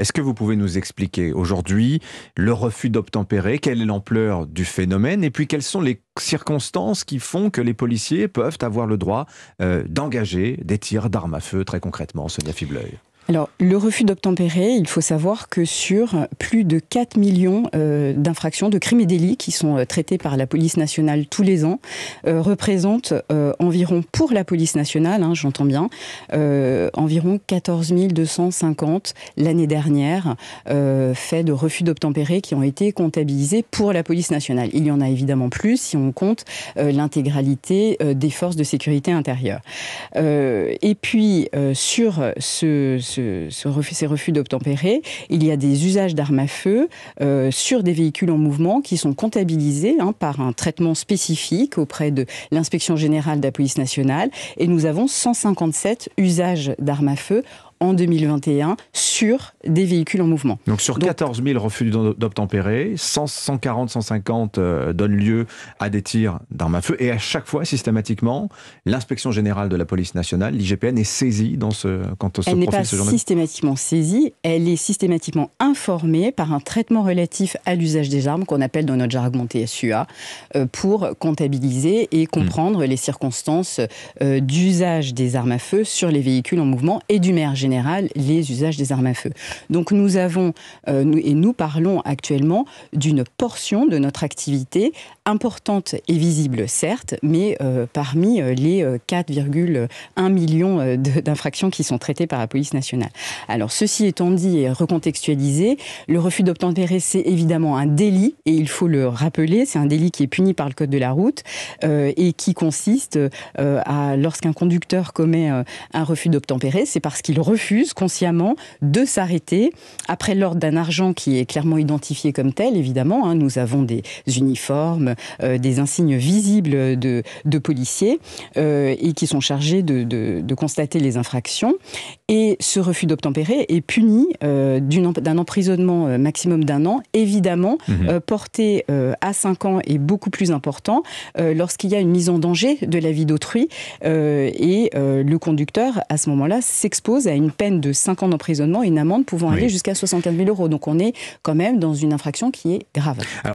Est-ce que vous pouvez nous expliquer aujourd'hui le refus d'obtempérer, quelle est l'ampleur du phénomène et puis quelles sont les circonstances qui font que les policiers peuvent avoir le droit euh, d'engager des tirs d'armes à feu très concrètement, Sonia Fibleuil alors, le refus d'obtempérer, il faut savoir que sur plus de 4 millions euh, d'infractions, de crimes et délits qui sont euh, traités par la police nationale tous les ans, euh, représentent environ, pour la police nationale, hein, j'entends bien, environ 14 250 l'année dernière, faits de refus d'obtempérer qui ont été comptabilisés pour la police nationale. Il y en a évidemment plus si on compte l'intégralité des forces de sécurité intérieure. et puis, sur ce ce, refus, ces refus d'obtempérer, il y a des usages d'armes à feu euh, sur des véhicules en mouvement qui sont comptabilisés hein, par un traitement spécifique auprès de l'inspection générale de la police nationale. Et nous avons 157 usages d'armes à feu en 2021 sur des véhicules en mouvement. Donc sur 14 000 refus d'obtempérer, 140, 150 euh, donnent lieu à des tirs d'armes à feu. Et à chaque fois, systématiquement, l'inspection générale de la police nationale, l'IGPN, est saisie dans ce, quand se Elle n'est pas systématiquement saisie, elle est systématiquement informée par un traitement relatif à l'usage des armes qu'on appelle dans notre jargon TSUA euh, pour comptabiliser et hmm. comprendre les circonstances euh, d'usage des armes à feu sur les véhicules en mouvement et du maire général les usages des armes à feu. Donc nous avons, euh, et nous parlons actuellement d'une portion de notre activité importante et visible, certes, mais euh, parmi euh, les 4,1 millions d'infractions qui sont traitées par la police nationale. Alors ceci étant dit et recontextualisé, le refus d'obtempérer, c'est évidemment un délit, et il faut le rappeler, c'est un délit qui est puni par le Code de la route et qui consiste à, lorsqu'un conducteur commet un refus d'obtempérer, c'est parce qu'il refuse refuse consciemment de s'arrêter après l'ordre d'un argent qui est clairement identifié comme tel, évidemment. Hein, nous avons des uniformes, euh, des insignes visibles de, policiers euh, et qui sont chargés de, constater les infractions. Et ce refus d'obtempérer est puni euh, d'un emprisonnement maximum d'un an, évidemment mhm. porté à 5 ans et beaucoup plus important lorsqu'il y a une mise en danger de la vie d'autrui. et le conducteur, à ce moment-là, s'expose à une peine de 5 ans d'emprisonnement et une amende pouvant aller jusqu'à 75 000 euros. Donc on est quand même dans une infraction qui est grave.